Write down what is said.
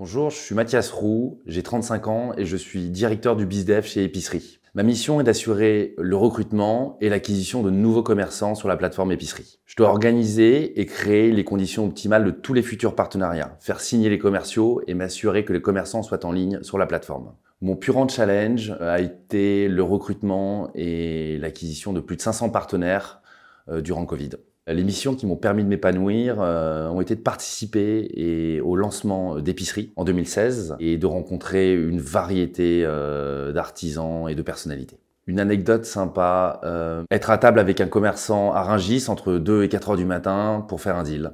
Bonjour, je suis Mathias Roux, j'ai 35 ans et je suis directeur du BizDev chez Épicerie. Ma mission est d'assurer le recrutement et l'acquisition de nouveaux commerçants sur la plateforme Épicerie. Je dois organiser et créer les conditions optimales de tous les futurs partenariats, faire signer les commerciaux et m'assurer que les commerçants soient en ligne sur la plateforme. Mon plus challenge euh, a été le recrutement et l'acquisition de plus de 500 partenaires euh, durant Covid. Les missions qui m'ont permis de m'épanouir euh, ont été de participer au lancement d'épicerie en 2016 et de rencontrer une variété euh, d'artisans et de personnalités. Une anecdote sympa, euh, être à table avec un commerçant à Rungis entre 2 et 4 heures du matin pour faire un deal.